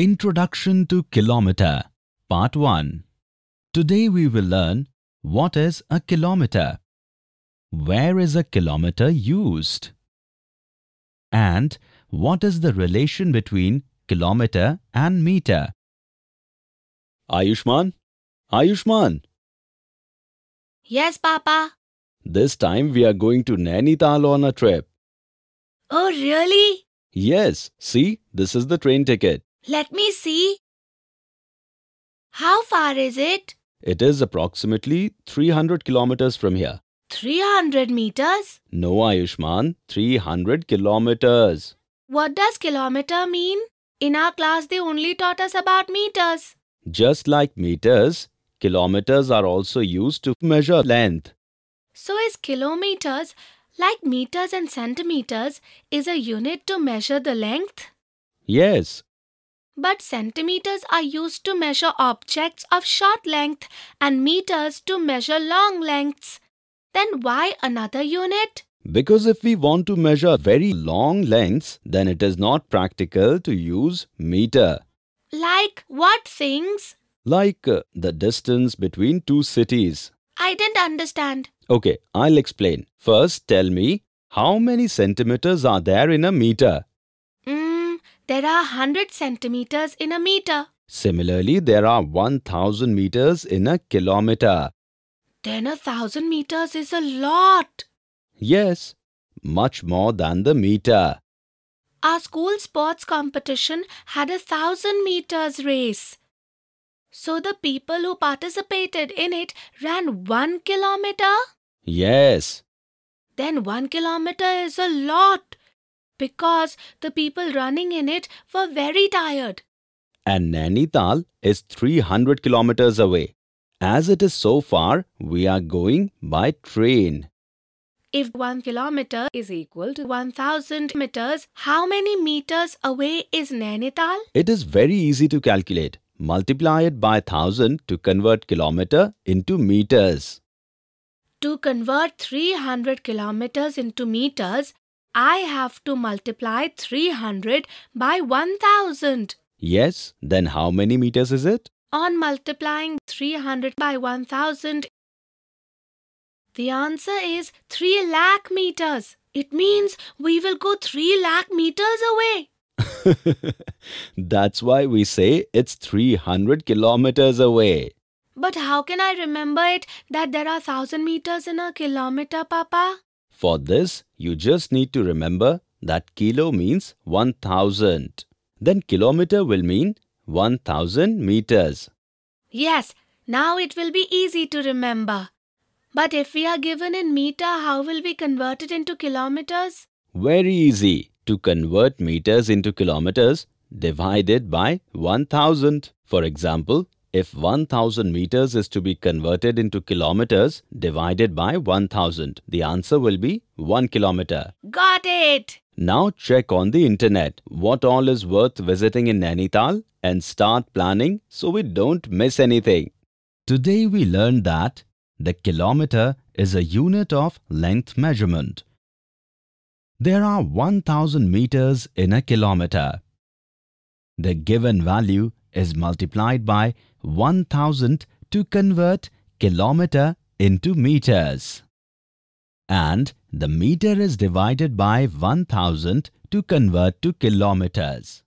Introduction to Kilometer Part 1 Today we will learn what is a kilometer, where is a kilometer used, and what is the relation between kilometer and meter. Ayushman, Ayushman. Yes, Papa. This time we are going to Nainital on a trip. Oh, really? Yes, see, this is the train ticket. Let me see. How far is it? It is approximately 300 kilometers from here. 300 meters? No, Ayushman. 300 kilometers. What does kilometer mean? In our class, they only taught us about meters. Just like meters, kilometers are also used to measure length. So is kilometers, like meters and centimeters, is a unit to measure the length? Yes, but centimeters are used to measure objects of short length and meters to measure long lengths. Then why another unit? Because if we want to measure very long lengths, then it is not practical to use meter. Like what things? Like uh, the distance between two cities. I didn't understand. Okay, I'll explain. First, tell me how many centimeters are there in a meter? There are 100 centimeters in a meter. Similarly, there are 1000 meters in a kilometer. Then a thousand meters is a lot. Yes, much more than the meter. Our school sports competition had a thousand meters race. So the people who participated in it ran one kilometer? Yes. Then one kilometer is a lot because the people running in it were very tired. And Nainital is 300 kilometers away. As it is so far, we are going by train. If 1 kilometer is equal to 1000 meters, how many meters away is Nainital? It is very easy to calculate. Multiply it by 1000 to convert kilometer into meters. To convert 300 kilometers into meters, I have to multiply 300 by 1000. Yes, then how many meters is it? On multiplying 300 by 1000, the answer is 3 lakh meters. It means we will go 3 lakh meters away. That's why we say it's 300 kilometers away. But how can I remember it that there are 1000 meters in a kilometer, Papa? For this, you just need to remember that kilo means 1000. Then kilometer will mean 1000 meters. Yes, now it will be easy to remember. But if we are given in meter, how will we convert it into kilometers? Very easy. To convert meters into kilometers, divide it by 1000. For example, if 1000 meters is to be converted into kilometers divided by 1000, the answer will be 1 kilometer. Got it! Now check on the internet what all is worth visiting in Nainital and start planning so we don't miss anything. Today we learned that the kilometer is a unit of length measurement. There are 1000 meters in a kilometer. The given value is multiplied by 1000 to convert kilometer into meters. And the meter is divided by 1000 to convert to kilometers.